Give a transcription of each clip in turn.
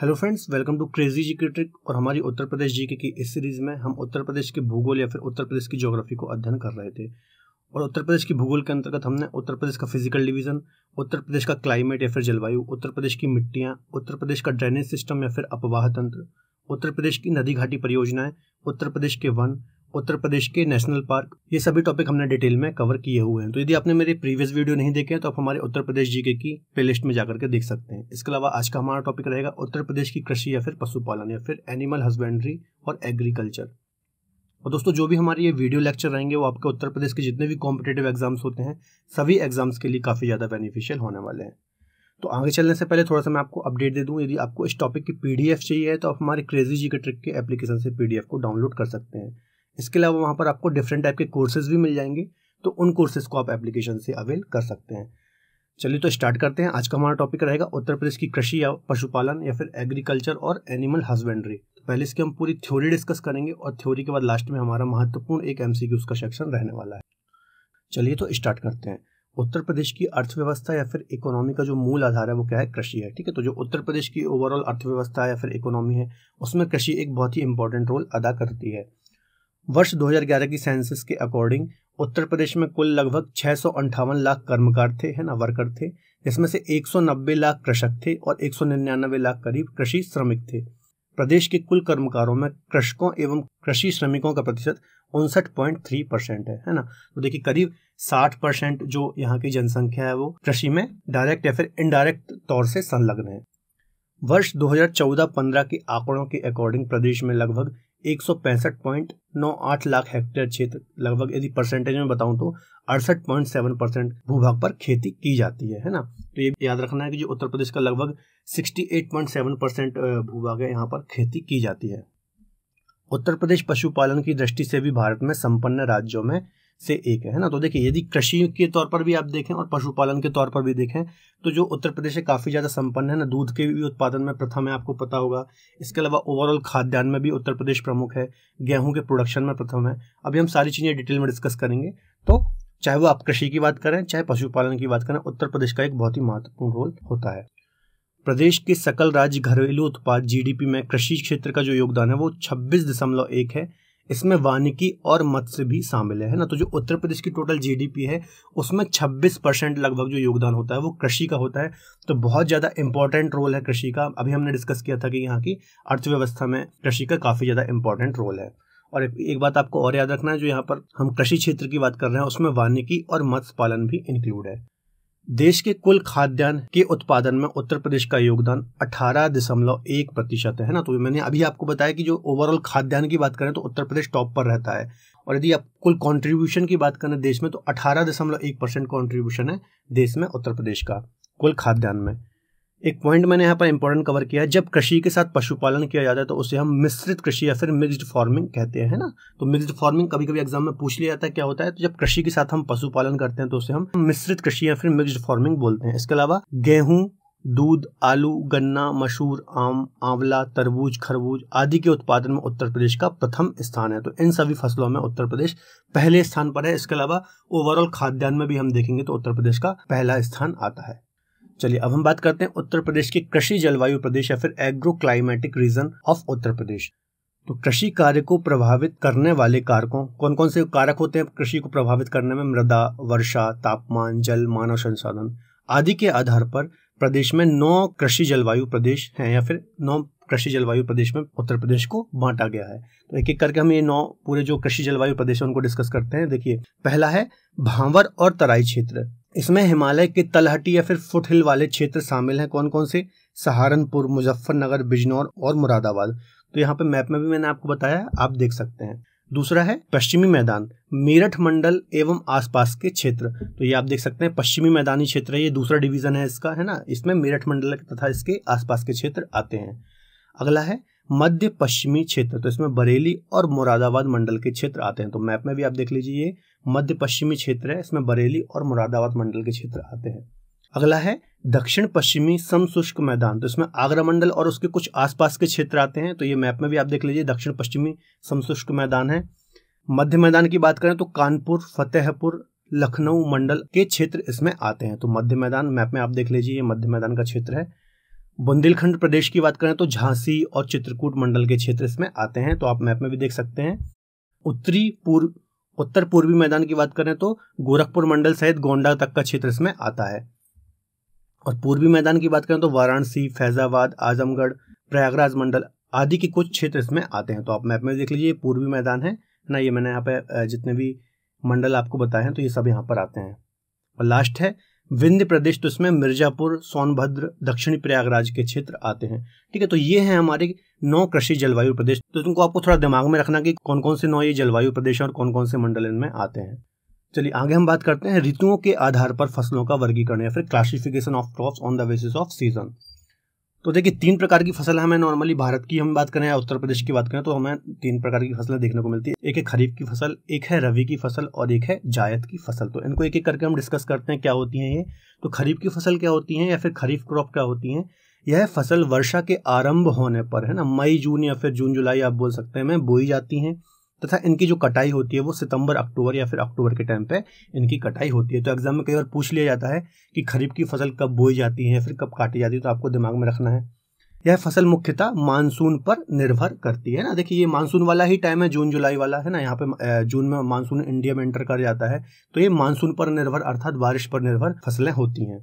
hello friends welcome to Crazy ji की trick और हमारी उत्तर प्रदेश जी की इस सीरीज़ में हम उत्तर प्रदेश के भूगोल या फिर उत्तर प्रदेश की ज्योग्राफी को अध्ययन कर रहे थे और उत्तर प्रदेश के भूगोल के अंतर्गत हमने उत्तर प्रदेश का फिजिकल डिवीजन उत्तर प्रदेश का क्लाइमेट या फिर जलवायु उत्तर प्रदेश की मिट्टियाँ उत्तर प्रदेश का ड्रेनेज सिस्टम या फिर अपवाह तंत्र उत्तर प्रदेश की नदी घाटी परियोजनाएं उत्तर प्रदेश के वन उत्तर प्रदेश के नेशनल पार्क ये सभी टॉपिक हमने डिटेल में कवर किए हुए हैं तो यदि आपने मेरे प्रीवियस वीडियो नहीं देखे हैं तो आप हमारे उत्तर प्रदेश जीके की प्लेलिस्ट में जाकर के देख सकते हैं इसके अलावा आज का हमारा टॉपिक रहेगा उत्तर प्रदेश की कृषि या फिर पशुपालन या फिर एनिमल हस्बेंड्री और एग्रीकल्चर और दोस्तों जो भी हमारे ये वीडियो लेक्चर रहेंगे वो आपके उत्तर प्रदेश के जितने भी कॉम्पिटेटिव एग्जाम्स होते हैं सभी एग्जाम्स के लिए काफ़ी ज़्यादा बेनिफिशियल होने वाले हैं तो आगे चलने से पहले थोड़ा सा मैं आपको अपडेट दे दूं यदि आपको इस टॉपिक की पीडीएफ चाहिए तो आप हमारे क्रेजी जी के ट्रिक के एप्लीकेशन से पीडीएफ को डाउनलोड कर सकते हैं इसके अलावा वहाँ पर आपको डिफरेंट टाइप के कोर्सेज भी मिल जाएंगे तो उन कोर्सेज को आप एप्लीकेशन से अवेल कर सकते हैं चलिए तो स्टार्ट करते हैं आज का हमारा टॉपिक रहेगा उत्तर प्रदेश की कृषि या पशुपालन या फिर एग्रीकल्चर और एनिमल हस्बेंड्री तो पहले इसकी हम पूरी थ्योरी डिस्कस करेंगे और थ्योरी के बाद लास्ट में हमारा महत्वपूर्ण एक एमसीक्यू उसका सेक्शन रहने वाला है चलिए तो स्टार्ट करते हैं उत्तर प्रदेश की अर्थव्यवस्था या फिर इकोनॉमी का जो मूल आधार है वो क्या है कृषि है ठीक है तो जो उत्तर प्रदेश की ओवरऑल अर्थव्यवस्था या फिर इकोनॉमी है उसमें कृषि एक बहुत ही इंपॉर्टेंट रोल अदा करती है वर्ष 2011 की सेंसस के अकॉर्डिंग उत्तर प्रदेश में कुल लगभग छह लाख कर्मकार थे है ना वर्कर थे जिसमें से 190 लाख कृषक थे और 199 लाख करीब कृषि श्रमिक थे प्रदेश के कुल कर्मकारों में कृषकों एवं कृषि श्रमिकों का प्रतिशत उनसठ पॉइंट थ्री परसेंट है है ना तो देखिए करीब साठ परसेंट जो यहाँ की जनसंख्या है वो कृषि में डायरेक्ट या फिर इनडायरेक्ट तौर से संलग्न है वर्ष 2014-15 के आंकड़ों के अकॉर्डिंग प्रदेश में लगभग एक लाख हेक्टेयर क्षेत्र लगभग यदि परसेंटेज में बताऊं तो अड़सठ पॉइंट सेवन परसेंट भूभाग पर खेती की जाती है है ना तो ये याद रखना है कि जो उत्तर प्रदेश का लगभग 68.7 परसेंट भूभाग है यहाँ पर खेती की जाती है उत्तर प्रदेश पशुपालन की दृष्टि से भी भारत में संपन्न राज्यों में से एक है ना तो देखिए यदि कृषि के तौर पर भी आप देखें और पशुपालन के तौर पर भी देखें तो जो उत्तर प्रदेश है काफ़ी ज़्यादा संपन्न है ना दूध के भी उत्पादन में प्रथम है आपको पता होगा इसके अलावा ओवरऑल खाद्यान्न में भी उत्तर प्रदेश प्रमुख है गेहूं के प्रोडक्शन में प्रथम है अभी हम सारी चीज़ें डिटेल में डिस्कस करेंगे तो चाहे वो आप कृषि की बात करें चाहे पशुपालन की बात करें उत्तर प्रदेश का एक बहुत ही महत्वपूर्ण रोल होता है प्रदेश के सकल राज्य घरेलू उत्पाद जीडीपी में कृषि क्षेत्र का जो योगदान है वो 26.1 है इसमें वानिकी और मत्स्य भी शामिल है ना तो जो उत्तर प्रदेश की टोटल जीडीपी है उसमें 26 परसेंट लगभग जो योगदान होता है वो कृषि का होता है तो बहुत ज़्यादा इंपॉर्टेंट रोल है कृषि का अभी हमने डिस्कस किया था कि यहाँ की अर्थव्यवस्था में कृषि का काफ़ी ज़्यादा इंपॉर्टेंट रोल है और एक, एक बात आपको और याद रखना है जो यहाँ पर हम कृषि क्षेत्र की बात कर रहे हैं उसमें वानिकी और मत्स्य पालन भी इंक्लूड है देश के कुल खाद्यान्न के उत्पादन में उत्तर प्रदेश का योगदान अठारह दशमलव एक प्रतिशत है ना तो मैंने अभी आपको बताया कि जो ओवरऑल खाद्यान्न की बात करें तो उत्तर प्रदेश टॉप पर रहता है और यदि आप कुल कंट्रीब्यूशन की बात करें देश में तो अठारह दशमलव एक परसेंट कॉन्ट्रीब्यूशन है देश में उत्तर प्रदेश का कुल खाद्यान्न में एक पॉइंट मैंने यहाँ पर इंपॉर्टेंट कवर किया है जब कृषि के साथ पशुपालन किया जाता है तो उसे हम मिश्रित कृषि या फिर मिक्सड फार्मिंग कहते हैं ना तो मिक्सड फार्मिंग कभी कभी एग्जाम में पूछ लिया जाता है क्या होता है तो जब कृषि के साथ हम पशुपालन करते हैं तो उसे हम मिश्रित कृषि या फिर मिक्सड फार्मिंग बोलते हैं इसके अलावा गेहूं दूध आलू गन्ना मशहूर आम आंवला तरबूज खरबूज आदि के उत्पादन में उत्तर प्रदेश का प्रथम स्थान है तो इन सभी फसलों में उत्तर प्रदेश पहले स्थान पर है इसके अलावा ओवरऑल खाद्यान्न में भी हम देखेंगे तो उत्तर प्रदेश का पहला स्थान आता है चलिए अब हम बात करते हैं उत्तर प्रदेश के कृषि जलवायु प्रदेश या फिर agro climatic region of Uttar Pradesh तो कृषि कार्य को प्रभावित करने वाले कारकों कौन कौन से कारक होते हैं कृषि को प्रभावित करने में मृदा वर्षा तापमान जल मानव संसाधन आदि के आधार पर प्रदेश में नौ कृषि जलवायु प्रदेश हैं या फिर नौ कृषि जलवायु प्रदेश में उत्तर प्रदेश को बांटा गया है तो एक एक करके हम ये नौ पूरे जो कृषि जलवायु प्रदेश है उनको डिस्कस करते हैं देखिए पहला है भांवर और तराई क्षेत्र इसमें हिमालय के तलहटी या फिर फुटहिल वाले क्षेत्र शामिल हैं कौन कौन से सहारनपुर मुजफ्फरनगर बिजनौर और मुरादाबाद तो यहाँ पे मैप में भी मैंने आपको बताया आप देख सकते हैं दूसरा है पश्चिमी मैदान मेरठ मंडल एवं आसपास के क्षेत्र तो ये आप देख सकते हैं पश्चिमी मैदानी क्षेत्र है ये दूसरा डिवीजन है इसका है ना इसमें मेरठ मंडल तथा इसके आसपास के क्षेत्र आते हैं अगला है मध्य पश्चिमी क्षेत्र तो इसमें बरेली और मुरादाबाद मंडल के क्षेत्र आते हैं तो मैप में भी आप देख लीजिए मध्य पश्चिमी क्षेत्र है इसमें बरेली और मुरादाबाद मंडल के क्षेत्र आते हैं अगला है दक्षिण पश्चिमी समशुष्क मैदान तो इसमें आगरा मंडल और उसके कुछ आसपास के क्षेत्र आते हैं तो ये मैप में भी आप देख लीजिए दक्षिण पश्चिमी समशुष्क मैदान है मध्य मैदान की बात करें तो कानपुर फतेहपुर लखनऊ मंडल के क्षेत्र इसमें आते हैं तो मध्य मैदान मैप में आप देख लीजिए ये मध्य मैदान का क्षेत्र है बुंदेलखंड प्रदेश की बात करें तो झांसी और चित्रकूट मंडल के क्षेत्र इसमें आते हैं तो आप मैप में भी देख सकते हैं उत्तरी पूर्व उत्तर पूर्वी मैदान की बात करें तो गोरखपुर मंडल सहित गोंडा तक का क्षेत्र इसमें आता है और पूर्वी मैदान की बात करें तो वाराणसी फैजाबाद आजमगढ़ प्रयागराज मंडल आदि के कुछ क्षेत्र इसमें आते हैं तो आप मैप में देख लीजिए पूर्वी मैदान है ना ये मैंने यहाँ पे जितने भी मंडल आपको बताए हैं तो ये सब यहाँ पर आते हैं और लास्ट है विंध्य प्रदेश तो इसमें मिर्जापुर सोनभद्र दक्षिणी प्रयागराज के क्षेत्र आते हैं ठीक है तो ये है हमारे नौ कृषि जलवायु प्रदेश तो तुमको आपको थोड़ा दिमाग में रखना कि कौन कौन से नौ ये जलवायु प्रदेश और कौन कौन से मंडल इनमें आते हैं चलिए आगे हम बात करते हैं ऋतुओं के आधार पर फसलों का वर्गीकरण या फिर classification of crops on the basis of season तो देखिए तीन प्रकार की फसल हमें नॉर्मली भारत की हम बात करें या उत्तर प्रदेश की बात करें तो हमें तीन प्रकार की फसलें देखने को मिलती है एक है खरीफ की फसल एक है रवि की फसल और एक है जायद की फसल तो इनको एक एक करके हम डिस्कस करते हैं क्या होती हैं ये तो खरीफ की फसल क्या होती है या फिर खरीफ क्रॉप क्या होती है यह फसल वर्षा के आरंभ होने पर है ना मई जून या फिर जून जुलाई आप बोल सकते हैं मैं बोई जाती हैं तथा इनकी जो कटाई होती है वो सितंबर अक्टूबर या फिर अक्टूबर के टाइम पे इनकी कटाई होती है तो एग्जाम में कई बार पूछ लिया जाता है कि खरीफ की फसल कब बोई जाती है फिर कब काटी जाती है तो आपको दिमाग में रखना है यह फसल मुख्यतः मानसून पर निर्भर करती है ना देखिए ये मानसून वाला ही टाइम है जून जुलाई वाला है ना यहाँ पे जून में मानसून इंडिया में एंटर कर जाता है तो ये मानसून पर निर्भर अर्थात बारिश पर निर्भर फसलें होती हैं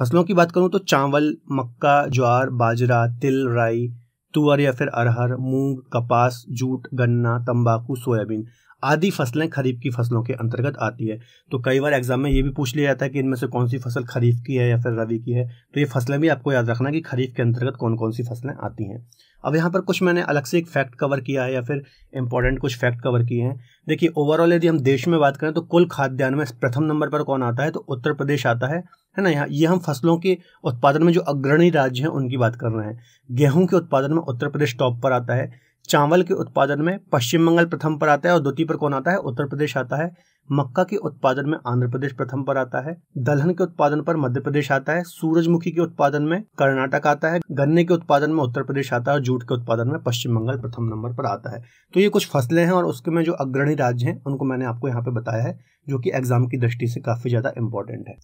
फसलों की बात करूँ तो चावल मक्का ज्वार बाजरा तिल राई तुअर या फिर अरहर मूंग कपास जूट गन्ना तंबाकू सोयाबीन आदि फसलें खरीफ की फसलों के अंतर्गत आती है तो कई बार एग्जाम में ये भी पूछ लिया जाता है कि इनमें से कौन सी फसल खरीफ की है या फिर रबी की है तो ये फसलें भी आपको याद रखना कि खरीफ के अंतर्गत कौन कौन सी फसलें आती हैं अब यहाँ पर कुछ मैंने अलग से एक फैक्ट कवर किया है या फिर इम्पोर्टेंट कुछ फैक्ट कवर किए हैं देखिए ओवरऑल यदि हम देश में बात करें तो कुल खाद्यान्न में प्रथम नंबर पर कौन आता है तो उत्तर प्रदेश आता है है ना यहाँ ये हम फसलों के उत्पादन में जो अग्रणी राज्य हैं उनकी बात कर रहे हैं गेहूँ के उत्पादन में उत्तर प्रदेश टॉप पर आता है चावल के उत्पादन में पश्चिम बंगाल प्रथम पर आता है और द्वितीय पर कौन आता है उत्तर प्रदेश आता है मक्का के उत्पादन में आंध्र प्रदेश प्रथम पर आता है दलहन के उत्पादन पर मध्य प्रदेश आता है सूरजमुखी के उत्पादन में कर्नाटक आता है गन्ने के उत्पादन में उत्तर प्रदेश आता है और जूट के उत्पादन में पश्चिम बंगाल प्रथम नंबर पर आता है तो ये कुछ फसलें हैं और उसके में जो अग्रणी राज्य हैं उनको मैंने आपको यहाँ पे बताया है जो कि एग्जाम की दृष्टि से काफी ज्यादा इंपॉर्टेंट है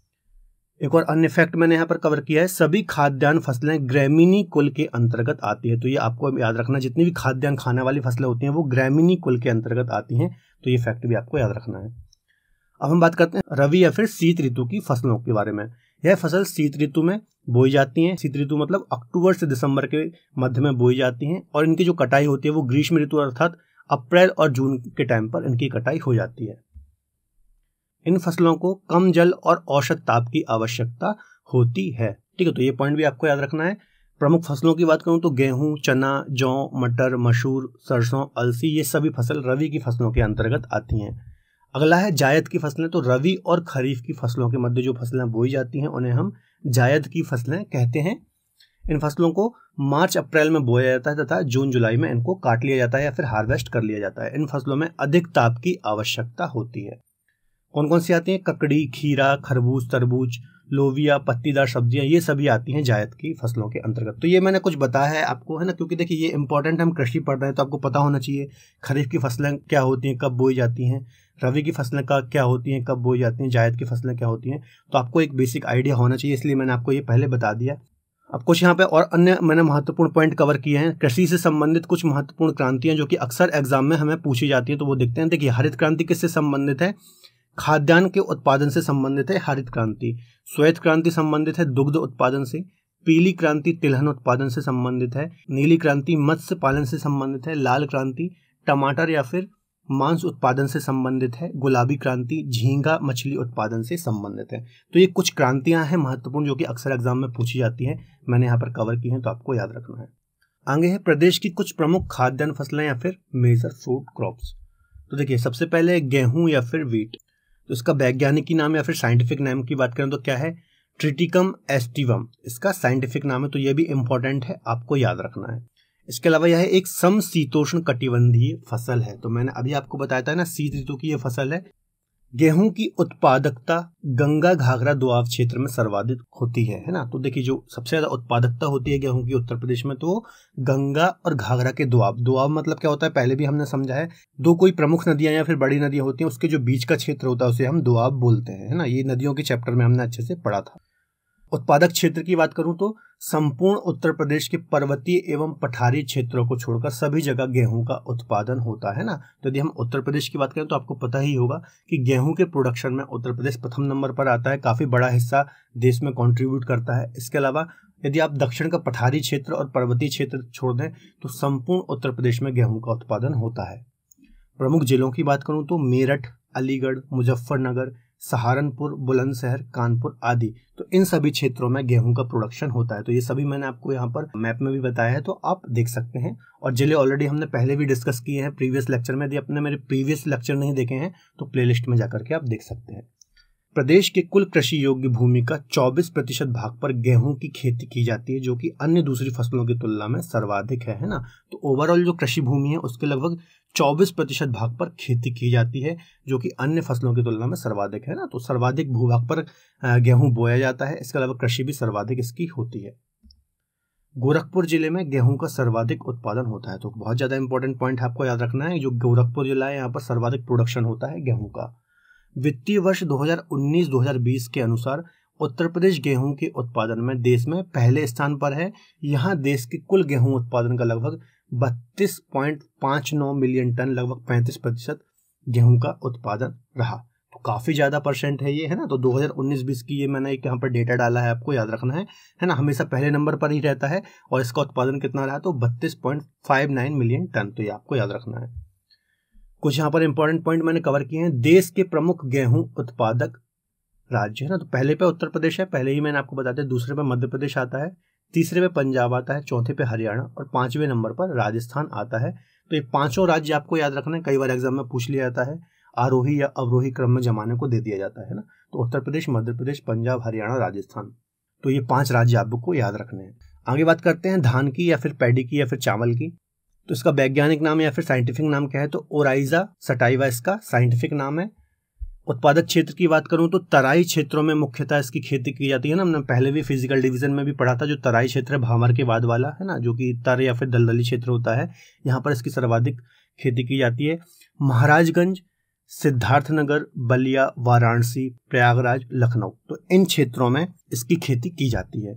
एक और अन्य फैक्ट मैंने यहाँ पर कवर किया है सभी खाद्यान्न फसलें ग्रामीणी कुल के अंतर्गत आती है तो ये आपको याद रखना जितनी भी खाद्यान्न खाने वाली फसलें होती हैं वो ग्रामीणी कुल के अंतर्गत आती हैं तो ये फैक्ट भी आपको याद रखना है अब हम बात करते हैं रवि या फिर शीत ऋतु की फसलों के बारे में यह फसल शीत ऋतु में बोई जाती है शीत ऋतु मतलब अक्टूबर से दिसंबर के मध्य में बोई जाती है और इनकी जो कटाई होती है वो ग्रीष्म ऋतु अर्थात अप्रैल और जून के टाइम पर इनकी कटाई हो जाती है इन फसलों को कम जल और औसत ताप की आवश्यकता होती है ठीक है तो ये पॉइंट भी आपको याद रखना है प्रमुख फसलों की बात करूं तो गेहूं चना जौ मटर मसूर सरसों अलसी ये सभी फसल रवि की फसलों के अंतर्गत आती हैं अगला है जायद की फसलें तो रवि और खरीफ की फसलों के मध्य जो फसलें बोई जाती हैं उन्हें हम जायद की फसलें कहते हैं इन फसलों को मार्च अप्रैल में बोया जाता है तथा जून जुलाई में इनको काट लिया जाता है या फिर हार्वेस्ट कर लिया जाता है इन फसलों में अधिक ताप की आवश्यकता होती है कौन कौन सी आती हैं ककड़ी खीरा खरबूज तरबूज लोविया पत्तीदार सब्जियां ये सभी आती हैं जायद की फसलों के अंतर्गत तो ये मैंने कुछ बताया है आपको है ना क्योंकि देखिए ये इंपॉर्टेंट हम कृषि पढ़ रहे हैं तो आपको पता होना चाहिए खरीफ की फसलें क्या होती हैं कब बोई जाती हैं रवि की फसलें का क्या होती हैं कब बोई जाती हैं जायद की फसलें क्या होती हैं तो आपको एक बेसिक आइडिया होना चाहिए इसलिए मैंने आपको ये पहले बता दिया अब कुछ यहाँ पे और अन्य मैंने महत्वपूर्ण पॉइंट कवर किए हैं कृषि से संबंधित कुछ महत्वपूर्ण क्रांतियाँ जो कि अक्सर एग्जाम में हमें पूछी जाती हैं तो वो देखते हैं देखिए हरित क्रांति किससे संबंधित है खाद्यान्न के उत्पादन से संबंधित है हरित क्रांति श्वेत क्रांति संबंधित है दुग्ध उत्पादन से पीली क्रांति तिलहन उत्पादन से संबंधित है नीली क्रांति मत्स्य पालन से संबंधित है लाल क्रांति टमाटर या फिर मांस उत्पादन से संबंधित है गुलाबी क्रांति झींगा मछली उत्पादन से संबंधित है तो ये कुछ क्रांतियां हैं महत्वपूर्ण जो कि अक्सर एग्जाम में पूछी जाती हैं मैंने यहाँ पर कवर की हैं तो आपको याद रखना है आगे है प्रदेश की कुछ प्रमुख खाद्यान्न फसलें या फिर मेजर फ्रूट क्रॉप्स तो देखिए सबसे पहले गेहूं या फिर वीट तो इसका वैज्ञानिक नाम या फिर साइंटिफिक नाम की बात करें तो क्या है ट्रिटिकम एस्टिवम इसका साइंटिफिक नाम है तो ये भी इम्पोर्टेंट है आपको याद रखना है इसके अलावा यह एक समशीतोष्ण कटिबंधीय फसल है तो मैंने अभी आपको बताया था ना शीत ऋतु की यह फसल है गेहूं की उत्पादकता गंगा घाघरा दुआब क्षेत्र में सर्वाधिक होती है है ना तो देखिए जो सबसे ज्यादा उत्पादकता होती है गेहूं की उत्तर प्रदेश में तो गंगा और घाघरा के दुआब दुआब मतलब क्या होता है पहले भी हमने समझा है दो कोई प्रमुख नदियां या फिर बड़ी नदियां होती हैं उसके जो बीच का क्षेत्र होता है उसे हम दुआब बोलते हैं है ना ये नदियों के चैप्टर में हमने अच्छे से पढ़ा था उत्पादक क्षेत्र की बात करूं तो संपूर्ण उत्तर प्रदेश के पर्वतीय एवं पठारी क्षेत्रों को छोड़कर सभी जगह गेहूं का उत्पादन होता है ना तो यदि हम उत्तर प्रदेश की बात करें तो आपको पता ही होगा कि गेहूं के प्रोडक्शन में उत्तर प्रदेश प्रथम नंबर पर आता है काफ़ी बड़ा हिस्सा देश में कॉन्ट्रीब्यूट करता है इसके अलावा यदि आप दक्षिण का पठारी क्षेत्र और पर्वतीय क्षेत्र छोड़ दें तो संपूर्ण उत्तर प्रदेश में गेहूँ का उत्पादन होता है प्रमुख जिलों की बात करूँ तो मेरठ अलीगढ़ मुजफ्फरनगर सहारनपुर बुलंदशहर कानपुर आदि तो इन सभी क्षेत्रों में गेहूं का प्रोडक्शन होता है तो ये सभी मैंने आपको यहाँ पर मैप में भी बताया है तो आप देख सकते हैं और जिले ऑलरेडी हमने पहले भी डिस्कस किए हैं प्रीवियस लेक्चर में यदि अपने मेरे प्रीवियस लेक्चर नहीं देखे हैं तो प्लेलिस्ट में जाकर के आप देख सकते हैं प्रदेश के कुल कृषि योग्य भूमि का 24 प्रतिशत भाग पर गेहूं की खेती की जाती है जो कि अन्य दूसरी फसलों की तुलना में सर्वाधिक है है ना तो ओवरऑल जो कृषि भूमि है उसके लगभग 24 प्रतिशत भाग पर खेती की जाती है जो कि अन्य फसलों की तुलना में सर्वाधिक है ना तो सर्वाधिक भूभाग पर गेहूँ बोया जाता है इसके अलावा कृषि भी सर्वाधिक इसकी होती है गोरखपुर जिले में गेहूं का सर्वाधिक उत्पादन होता है तो बहुत ज़्यादा इंपॉर्टेंट पॉइंट आपको याद रखना है जो गोरखपुर जिला है यहाँ पर सर्वाधिक प्रोडक्शन होता है गेहूं का वित्तीय वर्ष 2019-2020 के अनुसार उत्तर प्रदेश गेहूं के उत्पादन में देश में पहले स्थान पर है यहां देश के कुल गेहूं उत्पादन का लगभग बत्तीस पॉइंट नौ मिलियन टन लगभग पैंतीस प्रतिशत गेहूं का उत्पादन रहा तो काफ़ी ज़्यादा परसेंट है ये है ना तो 2019-20 की ये मैंने एक यहाँ पर डेटा डाला है आपको याद रखना है है ना हमेशा पहले नंबर पर ही रहता है और इसका उत्पादन कितना रहा तो बत्तीस point five nine million tonne तो ये आपको याद रखना है कुछ यहां पर इंपॉर्टेंट पॉइंट मैंने कवर किए हैं देश के प्रमुख गेहूं उत्पादक राज्य है ना तो पहले पे उत्तर प्रदेश है पहले ही मैंने आपको बता दिया दूसरे पे मध्य प्रदेश आता है तीसरे पे पंजाब आता है चौथे पे हरियाणा और पांचवें नंबर पर राजस्थान आता है तो ये पांचों राज्य आपको याद रखना है कई बार एग्जाम में पूछ लिया जाता है आरोही या अवरोही क्रम में जमाने को दे दिया जाता है ना तो उत्तर प्रदेश मध्य प्रदेश पंजाब हरियाणा राजस्थान तो ये पांच राज्य आपको याद रखने हैं आगे बात करते हैं धान की या फिर पैडी की या फिर चावल की तो इसका वैज्ञानिक नाम या फिर साइंटिफिक नाम क्या है तो ओराइजा सटाइवा इसका साइंटिफिक नाम है उत्पादक क्षेत्र की बात करूं तो तराई क्षेत्रों में मुख्यतः इसकी खेती की जाती है ना हमने पहले भी फिजिकल डिवीजन में भी पढ़ा था जो तराई क्षेत्र है भामर के बाद वाला है ना जो कि तर या फिर दलदली क्षेत्र होता है यहाँ पर इसकी सर्वाधिक खेती की जाती है महाराजगंज सिद्धार्थनगर बलिया वाराणसी प्रयागराज लखनऊ तो इन क्षेत्रों में इसकी खेती की जाती है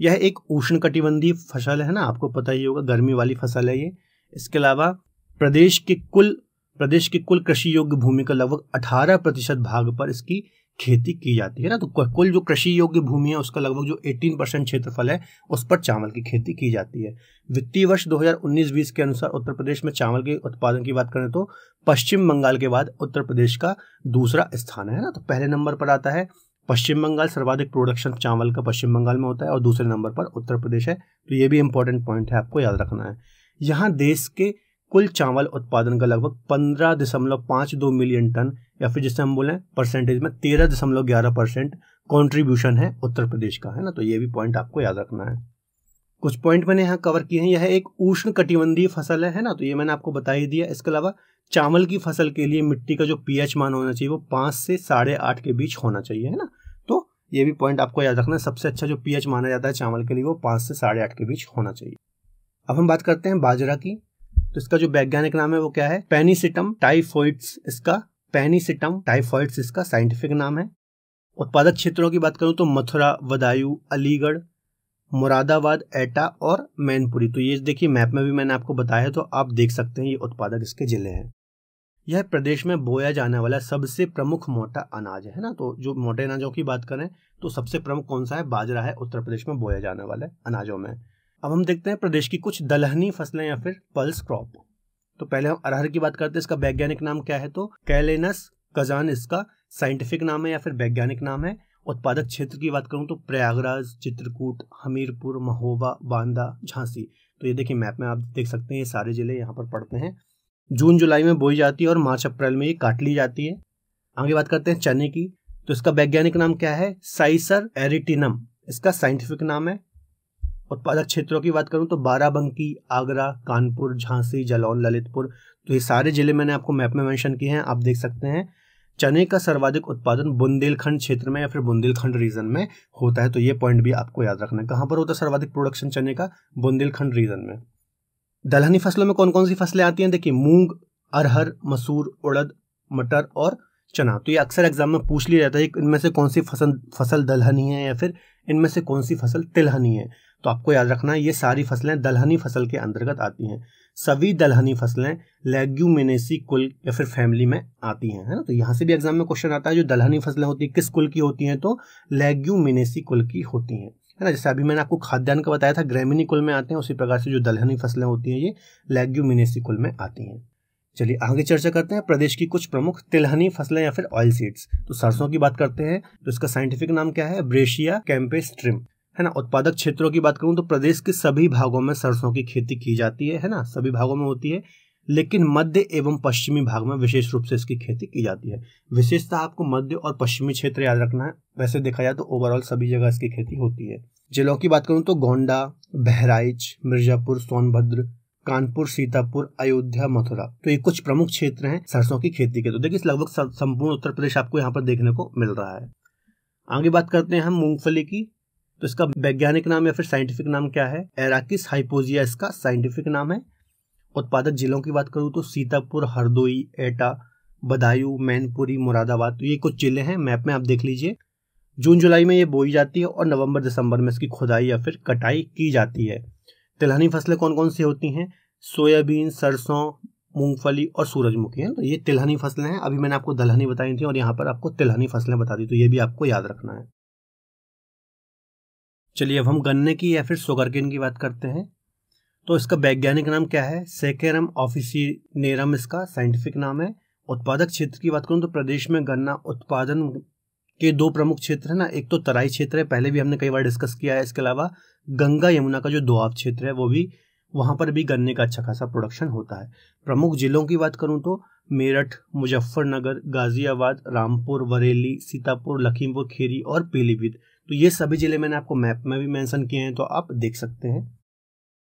यह एक उष्णकटिबंधीय फसल है ना आपको पता ही होगा गर्मी वाली फसल है ये इसके अलावा प्रदेश के कुल प्रदेश की कुल कृषि योग्य भूमि का लगभग 18 प्रतिशत भाग पर इसकी खेती की जाती है ना तो कुल जो कृषि योग्य भूमि है उसका लगभग जो 18 परसेंट क्षेत्रफल है उस पर चावल की खेती की जाती है वित्तीय वर्ष 2019-20 के अनुसार उत्तर प्रदेश में चावल के उत्पादन की बात करें तो पश्चिम बंगाल के बाद उत्तर प्रदेश का दूसरा स्थान है ना तो पहले नंबर पर आता है पश्चिम बंगाल सर्वाधिक प्रोडक्शन चावल का पश्चिम बंगाल में होता है और दूसरे नंबर पर उत्तर प्रदेश है तो ये भी इंपॉर्टेंट पॉइंट है आपको याद रखना है यहाँ देश के कुल चावल उत्पादन का लगभग पंद्रह दशमलव पाँच दो मिलियन टन या फिर जिससे हम बोले परसेंटेज में तेरह दशमलव ग्यारह परसेंट कॉन्ट्रीब्यूशन है उत्तर प्रदेश का है ना तो ये भी पॉइंट आपको याद रखना है कुछ पॉइंट मैंने यहाँ कवर किए हैं यह एक उष्ण कटिबंधीय फसल है, है ना तो ये मैंने आपको बता ही दिया इसके अलावा चावल की फसल के लिए मिट्टी का जो पीएच मान होना चाहिए वो पाँच से साढ़े आठ के बीच होना चाहिए है ना तो ये भी पॉइंट आपको याद रखना सबसे अच्छा जो पीएच माना जाता है चावल के लिए वो पाँच से साढ़े आठ के बीच होना चाहिए अब हम बात करते हैं बाजरा की तो इसका जो वैज्ञानिक नाम है वो क्या है पेनीसिटम टाइफॉइड्स इसका पेनीसिटम टाइफॉइड्स इसका साइंटिफिक नाम है उत्पादक क्षेत्रों की बात करूँ तो मथुरा वदायू अलीगढ़ मुरादाबाद एटा और मैनपुरी तो ये देखिए मैप में भी मैंने आपको बताया तो आप देख सकते हैं ये उत्पादक इसके जिले हैं यह प्रदेश में बोया जाने वाला सबसे प्रमुख मोटा अनाज है ना तो जो मोटे अनाजों की बात करें तो सबसे प्रमुख कौन सा है बाजरा है उत्तर प्रदेश में बोया जाने वाले अनाजों में अब हम देखते हैं प्रदेश की कुछ दलहनी फसलें या फिर पल्स क्रॉप तो पहले हम अरहर की बात करते हैं इसका वैज्ञानिक नाम क्या है तो कैलेनस कजान इसका साइंटिफिक नाम है या फिर वैज्ञानिक नाम है उत्पादक क्षेत्र की बात करूँ तो प्रयागराज चित्रकूट हमीरपुर महोबा बांदा झांसी तो ये देखिए मैप में आप देख सकते हैं ये सारे ज़िले यहाँ पर पड़ते हैं जून जुलाई में बोई जाती है और मार्च अप्रैल में ये काट ली जाती है आगे बात करते हैं चने की तो इसका वैज्ञानिक नाम क्या है साइसर एरिटिनम इसका साइंटिफिक नाम है उत्पादक क्षेत्रों की बात करूं तो बाराबंकी आगरा कानपुर झांसी जलौन ललितपुर तो ये सारे जिले मैंने आपको मैप में मेंशन किए हैं आप देख सकते हैं चने का सर्वाधिक उत्पादन बुंदेलखंड क्षेत्र में या फिर बुंदेलखंड रीजन में होता है तो ये पॉइंट भी आपको याद रखना है कहाँ पर होता है सर्वाधिक प्रोडक्शन चने का बुंदेलखंड रीजन में दलहनी फसलों में कौन कौन सी फसलें आती हैं देखिए मूंग अरहर मसूर उड़द मटर और चना तो ये अक्सर एग्जाम में पूछ लिया जाता है इनमें से कौन सी फसल फसल दलहनी है या फिर इनमें से कौन सी फसल तिलहनी है तो आपको याद रखना है ये सारी फसलें दलहनी फसल के अंतर्गत आती हैं सभी दलहनी फसलें लेग्यूमिनेसी कुल या फिर फैमिली में आती हैं है ना तो यहाँ से भी एग्जाम में क्वेश्चन आता है जो दलहनी फसलें होती है किस कुल की होती हैं तो लेग्यूमिनेसी कुल की होती हैं है ना जैसे अभी मैंने आपको खाद्यान्न का बताया था ग्रेमिनी कुल में आते हैं उसी प्रकार से जो दलहनी फसलें होती हैं ये लेग्यूमिनेसी कुल में आती हैं चलिए आगे चर्चा करते हैं प्रदेश की कुछ प्रमुख तिलहनी फसलें या फिर ऑयल सीड्स तो सरसों की बात करते हैं तो इसका साइंटिफिक नाम क्या है ब्रेशिया कैम्पेस्ट्रिम है ना उत्पादक क्षेत्रों की बात करूँ तो प्रदेश के सभी भागों में सरसों की खेती की जाती है है ना सभी भागों में होती है लेकिन मध्य एवं पश्चिमी भाग में विशेष रूप से इसकी खेती की जाती है विशेषता आपको मध्य और पश्चिमी क्षेत्र याद रखना है वैसे देखा जाए तो ओवरऑल सभी जगह इसकी खेती होती है जिलों की बात करूँ तो गोंडा बहराइच मिर्जापुर सोनभद्र कानपुर सीतापुर अयोध्या मथुरा तो ये कुछ प्रमुख क्षेत्र हैं सरसों की खेती के तो देखिए लगभग संपूर्ण उत्तर प्रदेश आपको यहाँ पर देखने को मिल रहा है आगे बात करते हैं हम मूंगफली की तो इसका वैज्ञानिक नाम या फिर साइंटिफिक नाम क्या है एराकिस हाइपोजिया इसका साइंटिफिक नाम है उत्पादक जिलों की बात करूँ तो सीतापुर हरदोई एटा बदायूं मैनपुरी मुरादाबाद तो ये कुछ जिले हैं मैप में आप देख लीजिए जून जुलाई में ये बोई जाती है और नवंबर दिसंबर में इसकी खुदाई या फिर कटाई की जाती है तिलहनी फसलें कौन कौन सी होती हैं सोयाबीन सरसों मूंगफली और सूरजमुखी है तो ये तिलहनी फसलें हैं अभी मैंने आपको दलहनी बताई थी और यहाँ पर आपको तिलहनी फसलें बता दी तो ये भी आपको याद रखना है चलिए अब हम गन्ने की या फिर सोगरकेन की बात करते हैं तो इसका वैज्ञानिक नाम क्या है सेकेरम नेरम इसका साइंटिफिक नाम है उत्पादक क्षेत्र की बात करूँ तो प्रदेश में गन्ना उत्पादन के दो प्रमुख क्षेत्र हैं ना एक तो तराई क्षेत्र है पहले भी हमने कई बार डिस्कस किया है इसके अलावा गंगा यमुना का जो दुआब क्षेत्र है वो भी वहाँ पर भी गन्ने का अच्छा खासा प्रोडक्शन होता है प्रमुख जिलों की बात करूँ तो मेरठ मुजफ्फरनगर गाज़ियाबाद रामपुर बरेली सीतापुर लखीमपुर खीरी और पीलीभीत तो ये सभी ज़िले मैंने आपको मैप में भी मेंशन किए हैं तो आप देख सकते हैं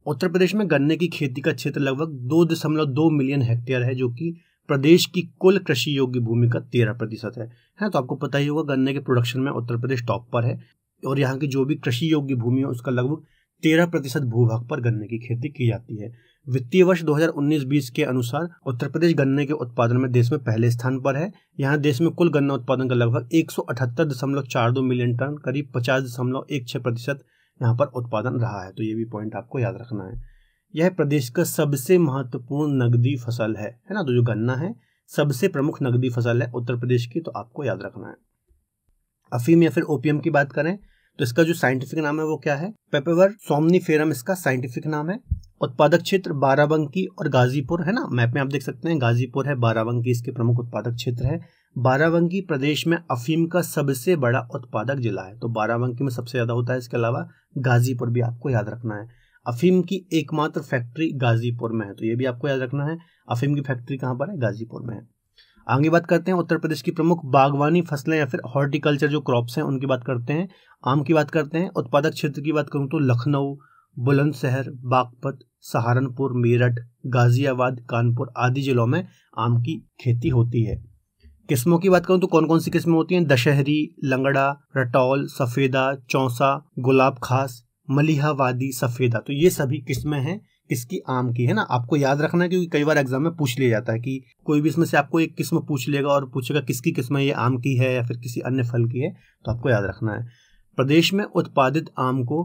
उत्तर प्रदेश में गन्ने की खेती का क्षेत्र लगभग दो दशमलव दो मिलियन हेक्टेयर है जो कि प्रदेश की कुल कृषि योग्य भूमि का तेरह प्रतिशत है है हाँ, तो आपको पता ही होगा गन्ने के प्रोडक्शन में उत्तर प्रदेश टॉप पर है और यहाँ की जो भी कृषि योग्य भूमि है उसका लगभग तेरह प्रतिशत भूभाग पर गन्ने की खेती की जाती है वित्तीय वर्ष 2019-20 के अनुसार उत्तर प्रदेश गन्ने के उत्पादन में देश में पहले स्थान पर है यहाँ देश में कुल गन्ना उत्पादन का लगभग एक मिलियन टन करीब पचास प्रतिशत यहाँ पर उत्पादन रहा है तो ये भी पॉइंट आपको याद रखना है यह प्रदेश का सबसे महत्वपूर्ण नगदी फसल है है ना तो जो गन्ना है सबसे प्रमुख नगदी फसल है उत्तर प्रदेश की तो आपको याद रखना है अफीम या फिर ओपीएम की बात करें तो इसका जो साइंटिफिक नाम है वो क्या है पेपेवर सोमनीफेरम इसका साइंटिफिक नाम है उत्पादक क्षेत्र बाराबंकी और गाजीपुर है ना मैप में आप देख सकते हैं गाजीपुर है बाराबंकी इसके प्रमुख उत्पादक क्षेत्र है बाराबंकी प्रदेश में अफीम का सबसे बड़ा उत्पादक जिला है तो बाराबंकी में सबसे ज़्यादा होता है इसके अलावा गाजीपुर भी आपको याद रखना है अफीम की एकमात्र फैक्ट्री गाजीपुर में है तो ये भी आपको याद रखना है अफीम की फैक्ट्री कहाँ पर है गाजीपुर में है आगे बात करते हैं उत्तर प्रदेश की प्रमुख बागवानी फसलें या फिर हॉर्टिकल्चर जो क्रॉप्स हैं उनकी बात करते हैं आम की बात करते हैं उत्पादक क्षेत्र की बात करूँ तो लखनऊ बुलंदशहर बागपत सहारनपुर मेरठ गाजियाबाद कानपुर आदि जिलों में आम की खेती होती है किस्मों की बात करूँ तो कौन कौन सी किस्में होती हैं दशहरी लंगड़ा रटौल सफ़ेदा चौसा गुलाब खास मलिहावादी सफ़ेदा तो ये सभी किस्में हैं इसकी आम की है ना आपको याद रखना क्योंकि कई बार एग्जाम में पूछ लिया जाता है कि कोई भी इसमें से आपको एक किस्म पूछ लेगा और पूछेगा किसकी किस्म ये आम की है या फिर किसी अन्य फल की है तो आपको याद रखना है प्रदेश में उत्पादित आम को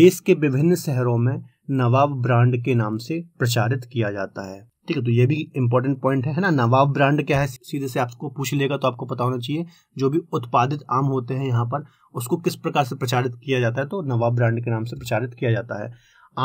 देश के विभिन्न शहरों में नवाब ब्रांड के नाम से प्रचारित किया जाता है ठीक है तो ये भी इंपॉर्टेंट पॉइंट है ना नवाब ब्रांड क्या है सीधे से आपको पूछ लेगा तो आपको पता होना चाहिए जो भी उत्पादित आम होते हैं यहाँ पर उसको किस प्रकार से प्रचारित किया जाता है तो नवाब ब्रांड के नाम से प्रचारित किया जाता है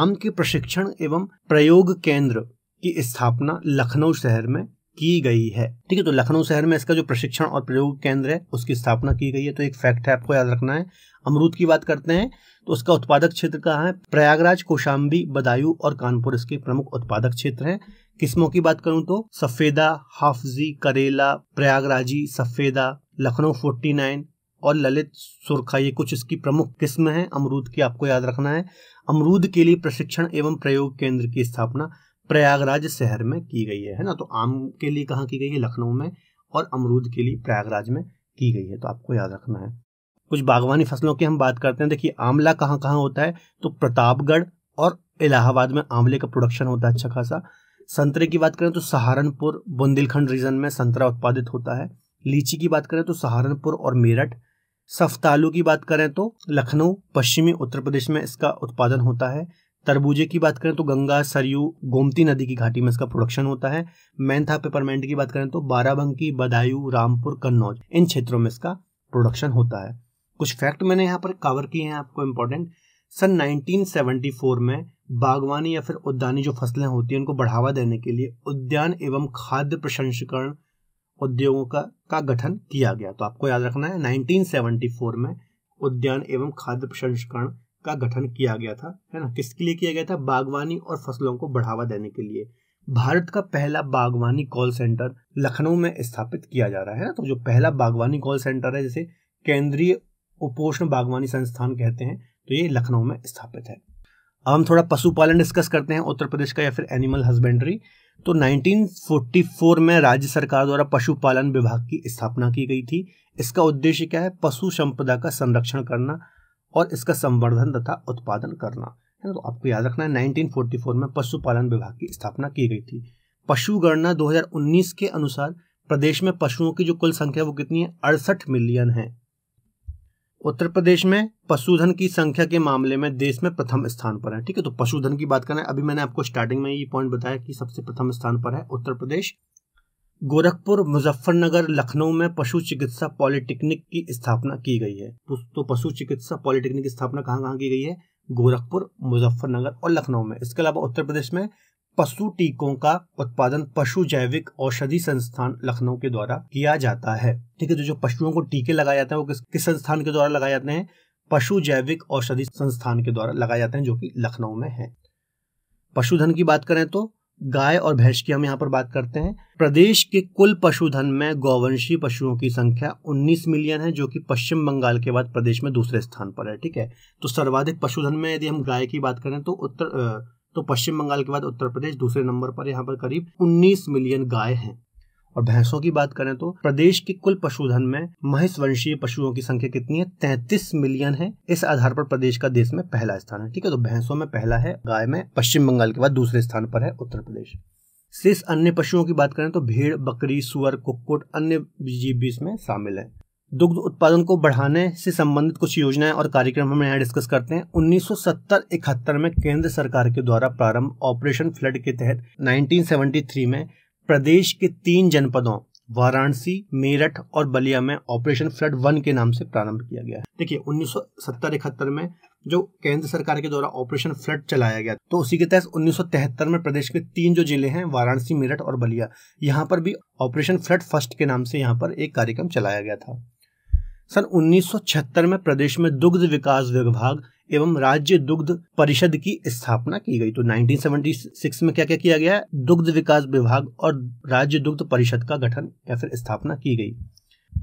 आम के प्रशिक्षण एवं प्रयोग केंद्र की स्थापना लखनऊ शहर में की गई है ठीक है तो लखनऊ शहर में इसका जो प्रशिक्षण और प्रयोग केंद्र है उसकी स्थापना की गई है तो एक फैक्ट है आपको याद रखना है अमरूद की बात करते हैं तो उसका उत्पादक क्षेत्र कहाँ है प्रयागराज कोशाम्बी बदायूं और कानपुर इसके प्रमुख उत्पादक क्षेत्र हैं किस्मों की बात करूं तो सफेदा हाफजी करेला प्रयागराजी सफेदा लखनऊ 49 और ललित सुरखा ये कुछ इसकी प्रमुख किस्म है अमरूद की आपको याद रखना है अमरूद के लिए प्रशिक्षण एवं प्रयोग केंद्र की स्थापना प्रयागराज शहर में की गई है है ना तो आम के लिए कहाँ की गई है लखनऊ में और अमरूद के लिए प्रयागराज में की गई है तो आपको याद रखना है कुछ बागवानी फसलों की हम बात करते हैं देखिए आंवला कहाँ कहाँ होता है तो प्रतापगढ़ और इलाहाबाद में आंवले का प्रोडक्शन होता है अच्छा खासा संतरे की बात करें तो सहारनपुर बुंदेलखंड रीजन में संतरा उत्पादित होता है लीची की बात करें तो सहारनपुर और मेरठ सफ्तालू की बात करें तो लखनऊ पश्चिमी उत्तर प्रदेश में इसका उत्पादन होता है तरबूजे की बात करें तो गंगा सरयू गोमती नदी की घाटी में इसका प्रोडक्शन होता है मैंथा पेपरमेंट की बात करें तो बाराबंकी बदायूं रामपुर कन्नौज इन क्षेत्रों में इसका प्रोडक्शन होता है कुछ फैक्ट मैंने यहाँ पर कवर किए हैं आपको इम्पोर्टेंट सन 1974 में बागवानी या फिर उद्यानी जो फसलें होती हैं उनको बढ़ावा देने के लिए उद्यान एवं खाद्य प्रसंस्करण उद्योगों का का गठन किया गया तो आपको याद रखना है 1974 में उद्यान एवं खाद्य प्रसंस्करण का गठन किया गया था है ना किसके लिए किया गया था बागवानी और फसलों को बढ़ावा देने के लिए भारत का पहला बागवानी कॉल सेंटर लखनऊ में स्थापित किया जा रहा है ना तो जो पहला बागवानी कॉल सेंटर है जिसे केंद्रीय उपोषण बागवानी संस्थान कहते हैं तो ये लखनऊ में स्थापित है अब हम थोड़ा पशुपालन डिस्कस करते हैं उत्तर प्रदेश का या फिर एनिमल हस्बेंड्री तो 1944 में राज्य सरकार द्वारा पशुपालन विभाग की स्थापना की गई थी इसका उद्देश्य क्या है पशु संपदा का संरक्षण करना और इसका संवर्धन तथा उत्पादन करना है ना तो आपको याद रखना है 1944 में पशुपालन विभाग की स्थापना की गई थी पशु गणना 2019 के अनुसार प्रदेश में पशुओं की जो कुल संख्या वो कितनी है अड़सठ मिलियन है उत्तर प्रदेश में पशुधन की संख्या के मामले में देश में प्रथम स्थान पर है ठीक है तो पशुधन की बात करें अभी मैंने आपको स्टार्टिंग में ये पॉइंट बताया कि सबसे प्रथम स्थान पर है उत्तर प्रदेश गोरखपुर मुजफ्फरनगर लखनऊ में पशु चिकित्सा पॉलिटेक्निक की स्थापना की गई है तो पशु चिकित्सा पॉलिटेक्निक की स्थापना कहाँ कहाँ की गई है गोरखपुर मुजफ्फरनगर और लखनऊ में इसके अलावा उत्तर प्रदेश में पशु टीकों का उत्पादन पशु जैविक औषधि संस्थान लखनऊ के द्वारा किया जाता है ठीक है तो जो पशुओं को टीके लगाए जाते हैं वो किस किस संस्थान के द्वारा लगाए जाते हैं पशु जैविक औषधि संस्थान के द्वारा लगाए जाते हैं जो कि लखनऊ में है पशुधन की बात करें तो गाय और भैंस की हम यहाँ पर बात करते हैं प्रदेश के कुल पशुधन में गौवंशी पशुओं की संख्या 19 मिलियन है जो कि पश्चिम बंगाल के बाद प्रदेश में दूसरे स्थान पर है ठीक है तो सर्वाधिक पशुधन में यदि हम गाय की बात करें तो उत्तर तो पश्चिम बंगाल के बाद उत्तर प्रदेश दूसरे नंबर पर यहाँ पर करीब 19 मिलियन गाय हैं और भैंसों की बात करें तो प्रदेश के कुल पशुधन में महेश वंशीय पशुओं की संख्या कितनी है तैतीस मिलियन है इस आधार पर प्रदेश का देश में पहला स्थान है ठीक है तो भैंसों में पहला है गाय में पश्चिम बंगाल के बाद दूसरे स्थान पर है उत्तर प्रदेश शेष अन्य पशुओं की बात करें तो भेड़ बकरी सुअर कुक्कुट अन्य जीव भी इसमें शामिल है दुग्ध उत्पादन को बढ़ाने से संबंधित कुछ योजनाएं और कार्यक्रम हम यहाँ डिस्कस करते हैं 1970-71 में केंद्र सरकार के द्वारा प्रारंभ ऑपरेशन फ्लड के तहत 1973 में प्रदेश के तीन जनपदों वाराणसी मेरठ और बलिया में ऑपरेशन फ्लड वन के नाम से प्रारंभ किया गया है देखिए उन्नीस सौ में जो केंद्र सरकार के द्वारा ऑपरेशन फ्लड चलाया गया तो उसी के तहत उन्नीस में प्रदेश के तीन जो जिले हैं वाराणसी मेरठ और बलिया यहाँ पर भी ऑपरेशन फ्लड फर्स्ट के नाम से यहाँ पर एक कार्यक्रम चलाया गया था सन 1976 में प्रदेश में दुग्ध विकास विभाग एवं राज्य दुग्ध परिषद की स्थापना की गई तो 1976 में क्या क्या किया गया दुग्ध विकास विभाग और राज्य दुग्ध परिषद का गठन या फिर स्थापना की गई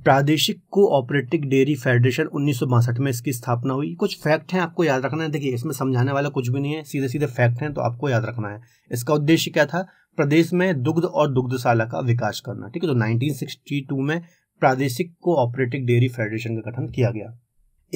प्रादेशिक कोऑपरेटिव डेयरी फेडरेशन उन्नीस में इसकी स्थापना हुई कुछ फैक्ट हैं आपको याद रखना है देखिए इसमें समझाने वाला कुछ भी नहीं है सीधे सीधे फैक्ट हैं तो आपको याद रखना है इसका उद्देश्य क्या था प्रदेश में दुग्ध और दुग्धशाला का विकास करना ठीक है तो 1962 में प्रादेशिक कोऑपरेटिव डेयरी फेडरेशन का गठन किया गया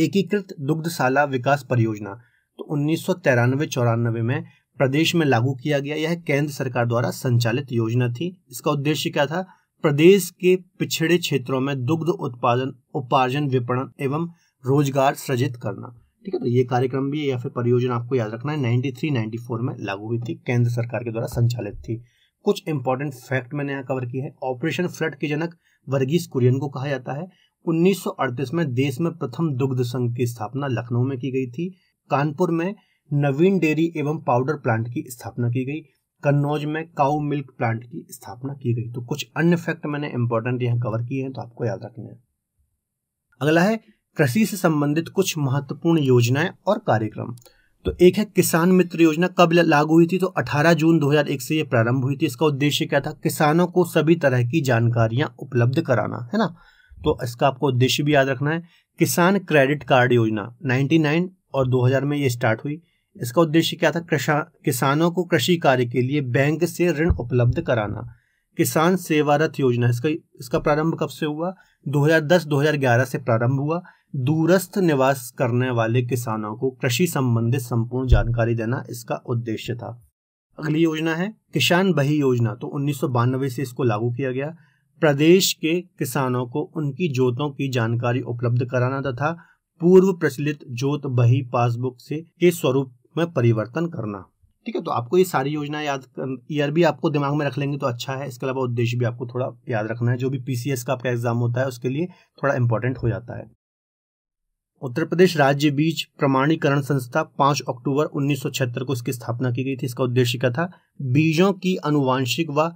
एकीकृत दुग्धशाला विकास परियोजना तो उन्नीस सौ तिरानवे में प्रदेश में लागू किया गया यह केंद्र सरकार द्वारा संचालित योजना थी इसका उद्देश्य क्या था प्रदेश के पिछड़े क्षेत्रों में दुग्ध उत्पादन उपार्जन विपणन एवं रोजगार सृजित करना ठीक है तो ये कार्यक्रम भी या फिर परियोजना आपको याद रखना है 93 94 में लागू हुई थी केंद्र सरकार के द्वारा संचालित थी कुछ इंपॉर्टेंट फैक्ट मैंने यहाँ कवर किए है ऑपरेशन फ्लड के जनक वर्गीस कुरियन को कहा जाता है 1938 में देश में प्रथम दुग्ध संघ की स्थापना लखनऊ में की गई थी कानपुर में नवीन डेयरी एवं पाउडर प्लांट की स्थापना की गई कन्नौज में काउ मिल्क प्लांट की स्थापना की गई तो कुछ अन्य फैक्ट मैंने इंपॉर्टेंट यहाँ कवर किए हैं तो आपको याद रखने हैं अगला है कृषि से संबंधित कुछ महत्वपूर्ण योजनाएं और कार्यक्रम तो एक है किसान मित्र योजना कब लागू हुई थी तो 18 जून 2001 से ये प्रारंभ हुई थी इसका उद्देश्य क्या था किसानों को सभी तरह की जानकारियां उपलब्ध कराना है ना तो इसका आपको उद्देश्य भी याद रखना है किसान क्रेडिट कार्ड योजना 99 और 2000 में ये स्टार्ट हुई इसका उद्देश्य क्या था किसानों को कृषि कार्य के लिए बैंक से ऋण उपलब्ध कराना किसान सेवारत योजना इसका इसका प्रारंभ कब से हुआ 2010-2011 से प्रारंभ हुआ दूरस्थ निवास करने वाले किसानों को कृषि संबंधित संपूर्ण जानकारी देना इसका उद्देश्य था अगली योजना है किसान बही योजना तो उन्नीस से इसको लागू किया गया प्रदेश के किसानों को उनकी जोतों की जानकारी उपलब्ध कराना तथा पूर्व प्रचलित जोत बही पासबुक से के स्वरूप में परिवर्तन करना ठीक है तो आपको ये सारी योजना याद ईयर भी आपको दिमाग में रख लेंगे तो अच्छा है इसके अलावा उद्देश्य भी आपको थोड़ा याद रखना है जो भी पीसीएस का आपका एग्जाम होता है उसके लिए थोड़ा इंपॉर्टेंट हो जाता है उत्तर प्रदेश राज्य बीज प्रमाणीकरण संस्था 5 अक्टूबर 1976 को इसकी स्थापना की गई थी इसका उद्देश्य क्या था बीजों की अनुवांशिक व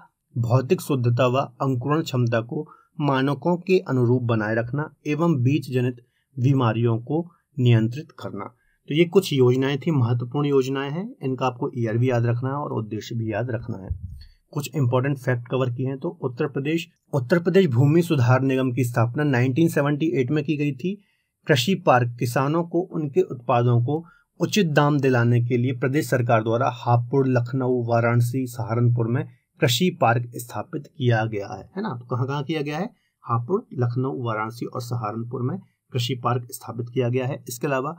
भौतिक शुद्धता व अंकुरण क्षमता को मानकों के अनुरूप बनाए रखना एवं बीज जनित बीमारियों को नियंत्रित करना तो ये कुछ योजनाएं थी महत्वपूर्ण योजनाएं हैं इनका आपको ईयर भी याद रखना है और उद्देश्य भी याद रखना है कुछ इंपॉर्टेंट फैक्ट कवर किए हैं तो उत्तर प्रदेश उत्तर प्रदेश भूमि सुधार निगम की स्थापना 1978 में की गई थी कृषि पार्क किसानों को उनके उत्पादों को उचित दाम दिलाने के लिए प्रदेश सरकार द्वारा हापुड़ लखनऊ वाराणसी सहारनपुर में कृषि पार्क स्थापित किया गया है है ना तो कहाँ कहाँ किया गया है हापुड़ लखनऊ वाराणसी और सहारनपुर में कृषि पार्क स्थापित किया गया है इसके अलावा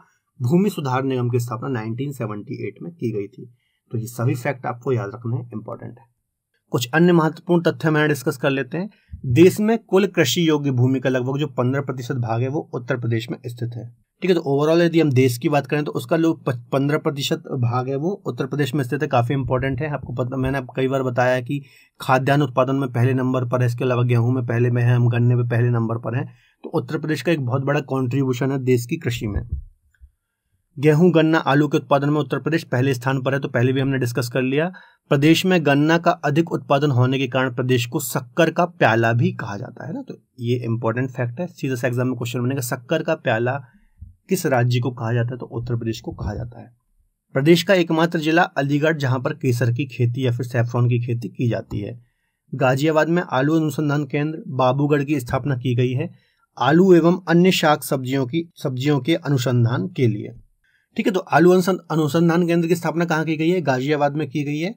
भूमि सुधार निगम की स्थापना 1978 में की गई थी तो ये सभी फैक्ट आपको याद रखने इंपॉर्टेंट है कुछ अन्य महत्वपूर्ण तथ्य हम यहाँ डिस्कस कर लेते हैं देश में कुल कृषि योग्य भूमि का लगभग जो पंद्रह प्रतिशत भाग है वो उत्तर प्रदेश में स्थित है ठीक है तो ओवरऑल यदि हम देश की बात करें तो उसका लोग पंद्रह प्रतिशत भाग है वो उत्तर प्रदेश में स्थित है काफ़ी इंपॉर्टेंट है आपको पता मैंने कई बार बताया है कि खाद्यान्न उत्पादन में पहले नंबर पर है इसके अलावा गेहूं में पहले में है हम गन्ने में पहले नंबर पर है तो उत्तर प्रदेश का एक बहुत बड़ा कॉन्ट्रीब्यूशन है देश की कृषि में गेहूं गन्ना आलू के उत्पादन में उत्तर प्रदेश पहले स्थान पर है तो पहले भी हमने डिस्कस कर लिया प्रदेश में गन्ना का अधिक उत्पादन होने के कारण प्रदेश को शक्कर का प्याला भी कहा जाता है ना तो ये इंपॉर्टेंट फैक्ट है सीधा सा एग्जाम में क्वेश्चन बनेगा शक्कर का प्याला किस राज्य को कहा जाता है तो उत्तर प्रदेश को कहा जाता है प्रदेश का एकमात्र जिला अलीगढ़ जहां पर केसर की खेती या फिर सेफ्रॉन की खेती की जाती है गाजियाबाद में आलू अनुसंधान केंद्र बाबूगढ़ की स्थापना की गई है आलू एवं अन्य शाक सब्जियों की सब्जियों के अनुसंधान के लिए ठीक है तो आलू अनुसंधान केंद्र की स्थापना कहाँ की गई है गाजियाबाद में की गई है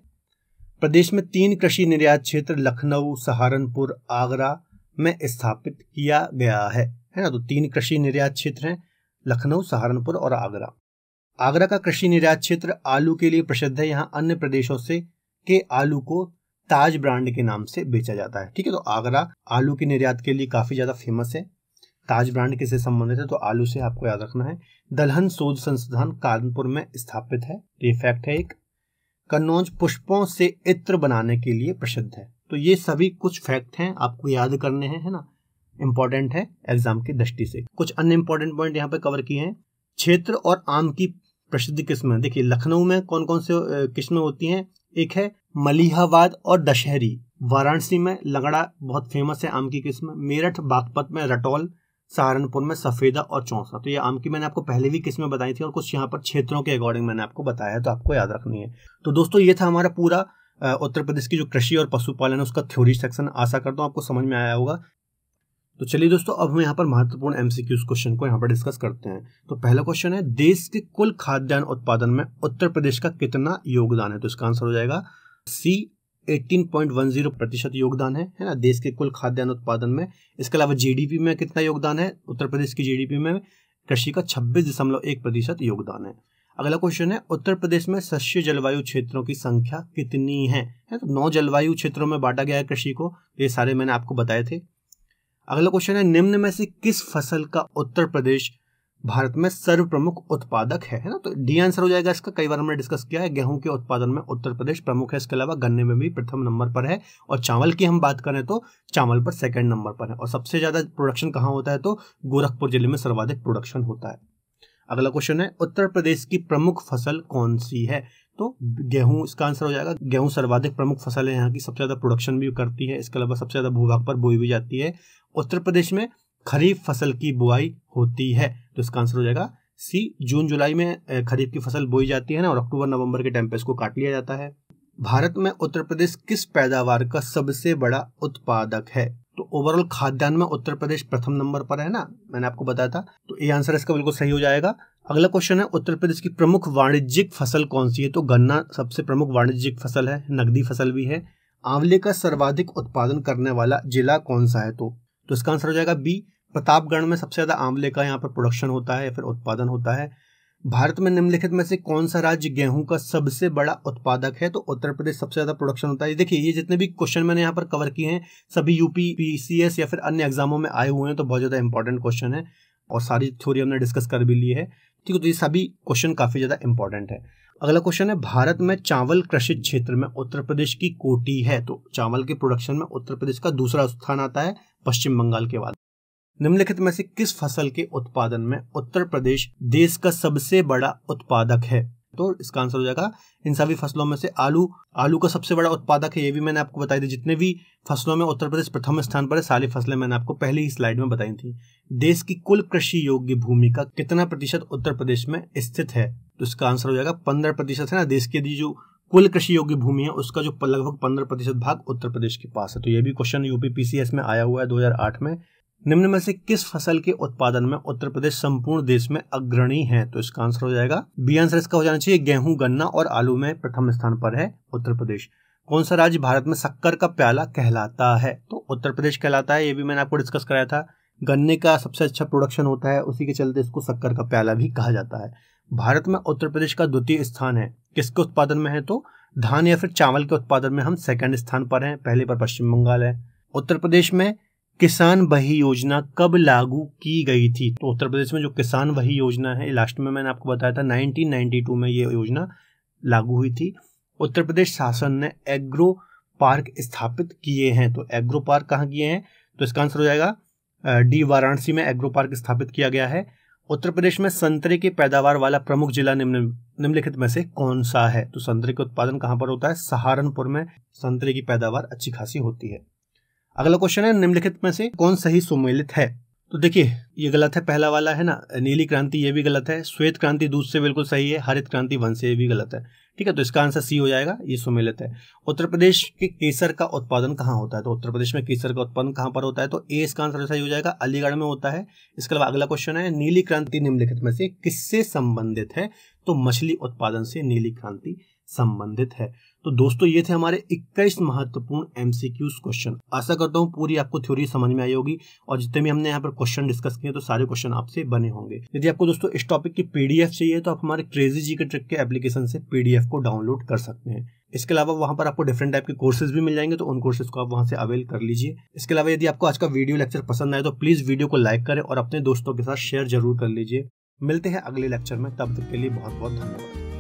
प्रदेश में तीन कृषि निर्यात क्षेत्र लखनऊ सहारनपुर आगरा में स्थापित किया गया है है ना तो तीन कृषि निर्यात क्षेत्र हैं लखनऊ सहारनपुर और आगरा आगरा का कृषि निर्यात क्षेत्र आलू के लिए प्रसिद्ध है यहाँ अन्य प्रदेशों से के आलू को ताज ब्रांड के नाम से बेचा जाता है ठीक है तो आगरा आलू के निर्यात के लिए काफी ज्यादा फेमस है ताज ब्रांड किससे संबंधित है तो आलू से आपको याद रखना है दलहन शोध संस्थान कानपुर में स्थापित है तो ये फैक्ट है एक कन्नौज पुष्पों से इत्र बनाने के लिए प्रसिद्ध है तो ये सभी कुछ फैक्ट हैं आपको याद करने हैं है ना इम्पोर्टेंट है एग्जाम की दृष्टि से कुछ अन्य इंपॉर्टेंट पॉइंट यहाँ पे कवर किए हैं क्षेत्र और आम की प्रसिद्ध है देखिए लखनऊ में कौन कौन से किस्में होती हैं एक है मलिहाबाद और दशहरी वाराणसी में लगड़ा बहुत फेमस है आम की किस्म मेरठ बागपत में रटौल सहारनपुर में सफ़ेदा और चौंसा तो ये आम की मैंने आपको पहले भी किस्में बताई थी और कुछ यहाँ पर क्षेत्रों के अकॉर्डिंग मैंने आपको बताया तो आपको याद रखनी है तो दोस्तों ये था हमारा पूरा उत्तर प्रदेश की जो कृषि और पशुपालन है उसका थ्योरी सेक्शन आशा करता हूँ आपको समझ में आया होगा तो चलिए दोस्तों अब हम यहाँ पर महत्वपूर्ण एमसीक्यूज क्वेश्चन को यहाँ पर डिस्कस करते हैं तो पहला क्वेश्चन है देश के कुल खाद्यान्न उत्पादन में उत्तर प्रदेश का कितना योगदान है तो इसका आंसर हो जाएगा सी 18.10 प्रतिशत योगदान है है ना देश के कुल खाद्यान्न उत्पादन में इसके अलावा जीडीपी में कितना योगदान है उत्तर प्रदेश की जीडीपी में कृषि का छब्बीस दशमलव एक प्रतिशत योगदान है अगला क्वेश्चन है उत्तर प्रदेश में सस्य जलवायु क्षेत्रों की संख्या कितनी है, है तो नौ जलवायु क्षेत्रों में बांटा गया है कृषि को ये सारे मैंने आपको बताए थे अगला क्वेश्चन है निम्न में से किस फसल का उत्तर प्रदेश भारत में सर्व प्रमुख उत्पादक है है ना तो डी आंसर हो जाएगा इसका कई बार हमने डिस्कस किया है गेहूं के उत्पादन में उत्तर प्रदेश प्रमुख है इसके अलावा गन्ने में भी प्रथम नंबर पर है और चावल की हम बात करें तो चावल पर सेकंड नंबर पर है और सबसे ज़्यादा प्रोडक्शन कहाँ होता है तो गोरखपुर जिले में सर्वाधिक प्रोडक्शन होता है अगला क्वेश्चन है उत्तर प्रदेश की प्रमुख फसल कौन सी है तो गेहूं इसका आंसर हो जाएगा गेहूं सर्वाधिक प्रमुख फसल है यहाँ की सबसे ज़्यादा प्रोडक्शन भी करती है इसके अलावा सबसे ज़्यादा भूभाग पर बोई भी जाती है उत्तर प्रदेश में खरीफ फसल की बुआई होती है तो इसका आंसर हो जाएगा सी जून जुलाई में खरीफ की फसल बोई जाती है ना और अक्टूबर नवंबर के टाइम पे इसको काट लिया जाता है भारत में उत्तर प्रदेश किस पैदावार का सबसे बड़ा उत्पादक है तो ओवरऑल खाद्यान्न में उत्तर प्रदेश प्रथम नंबर पर है ना मैंने आपको बताया था तो ये आंसर इसका बिल्कुल सही हो जाएगा अगला क्वेश्चन है उत्तर प्रदेश की प्रमुख वाणिज्यिक फसल कौन सी है तो गन्ना सबसे प्रमुख वाणिज्यिक फसल है नकदी फसल भी है आंवले का सर्वाधिक उत्पादन करने वाला जिला कौन सा है तो तो इसका आंसर हो जाएगा बी प्रतापगढ़ में सबसे ज़्यादा आंवले का यहाँ पर प्रोडक्शन होता है या फिर उत्पादन होता है भारत में निम्नलिखित में से कौन सा राज्य गेहूं का सबसे बड़ा उत्पादक है तो उत्तर प्रदेश सबसे ज्यादा प्रोडक्शन होता है देखिए ये जितने भी क्वेश्चन मैंने यहाँ पर कवर किए हैं सभी यूपी पीसीएस या फिर अन्य एग्जामों में आए हुए हैं तो बहुत ज्यादा इंपॉर्टेंट क्वेश्चन है और सारी थ्योरी हमने डिस्कस कर भी ली है ठीक है तो ये सभी क्वेश्चन काफी ज्यादा इंपॉर्टेंट है अगला क्वेश्चन है भारत में चावल कृषि क्षेत्र में उत्तर प्रदेश की कोटी है तो चावल के प्रोडक्शन में उत्तर प्रदेश का दूसरा स्थान आता है पश्चिम बंगाल के बाद निम्नलिखित में से किस फसल के उत्पादन में उत्तर प्रदेश देश का सबसे बड़ा उत्पादक है तो इसका आंसर हो जाएगा इन सभी फसलों में से आलू आलू का सबसे बड़ा उत्पादक है ये भी मैंने आपको बताई थी जितने भी फसलों में उत्तर प्रदेश प्रथम स्थान पर है सारी फसलें मैंने आपको पहले ही स्लाइड में बताई थी देश की कुल कृषि योग्य भूमि का कितना प्रतिशत उत्तर प्रदेश में स्थित है तो इसका आंसर हो जाएगा पंद्रह प्रतिशत है ना देश की यदि जो कुल कृषि योग्य भूमि है उसका जो लगभग पंद्रह प्रतिशत भाग उत्तर प्रदेश के पास है तो यह भी क्वेश्चन यूपीपीसीएस में आया हुआ है 2008 में निम्न में से किस फसल के उत्पादन में उत्तर प्रदेश संपूर्ण देश में अग्रणी है तो इसका आंसर हो जाएगा बी आंसर इसका हो जाना चाहिए गेहूं गन्ना और आलू में प्रथम स्थान पर है उत्तर प्रदेश कौन सा राज्य भारत में शक्कर का प्याला कहलाता है तो उत्तर प्रदेश कहलाता है ये भी मैंने आपको डिस्कस कराया था गन्ने का सबसे अच्छा प्रोडक्शन होता है उसी के चलते इसको शक्कर का प्याला भी कहा जाता है भारत में उत्तर प्रदेश का द्वितीय स्थान है किसके उत्पादन में है तो धान या फिर चावल के उत्पादन में हम सेकंड स्थान पर हैं पहले पर पश्चिम बंगाल है उत्तर प्रदेश में किसान वही योजना कब लागू की गई थी तो उत्तर प्रदेश में जो किसान वही योजना है लास्ट में मैंने आपको बताया था 1992 में ये योजना लागू हुई थी उत्तर प्रदेश शासन ने एग्रो पार्क स्थापित किए हैं तो एग्रो पार्क कहाँ किए हैं तो इसका आंसर हो जाएगा डी वाराणसी में एग्रो पार्क स्थापित किया गया है उत्तर प्रदेश में संतरे की पैदावार वाला प्रमुख जिला निम्न निम्नलिखित में से कौन सा है तो संतरे का उत्पादन कहां पर होता है सहारनपुर में संतरे की पैदावार अच्छी खासी होती है अगला क्वेश्चन है निम्नलिखित में से कौन सही सुमेलित है तो देखिए ये गलत है पहला वाला है ना नीली क्रांति ये भी गलत है श्वेत क्रांति दूध से बिल्कुल सही है हरित क्रांति वन से ये भी गलत है ठीक है तो इसका आंसर सी हो जाएगा ये सुमेलित है उत्तर प्रदेश के केसर का उत्पादन कहाँ होता है तो उत्तर प्रदेश में केसर का उत्पादन कहाँ पर होता है तो ए इसका आंसर सही हो जाएगा अलीगढ़ में होता है इसके अलावा अगला क्वेश्चन है नीली क्रांति निम्नलिखित में से किससे संबंधित है तो मछली उत्पादन से नीली क्रांति संबंधित है तो दोस्तों ये थे हमारे 21 महत्वपूर्ण एमसीक्यूज क्वेश्चन आशा करता हूँ पूरी आपको थ्योरी समझ में आई होगी और जितने भी हमने यहाँ पर क्वेश्चन डिस्कस किए तो सारे क्वेश्चन आपसे बने होंगे यदि आपको दोस्तों इस टॉपिक की पीडीएफ चाहिए तो आप हमारे क्रेजी जी के ट्रिक के एप्लीकेशन से पीडीएफ को डाउनलोड कर सकते हैं इसके अलावा वहां पर आपको डिफरेंट टाइप के कोर्सेज भी मिल जाएंगे तो उन कोर्सेज को आप वहाँ से अवेल कर लीजिए इसके अलावा यदि आपको आज का वीडियो लेक्चर पसंद आए तो प्लीज़ वीडियो को लाइक करें और अपने दोस्तों के साथ शेयर जरूर कर लीजिए मिलते हैं अगले लेक्चर में तब तक के लिए बहुत बहुत धन्यवाद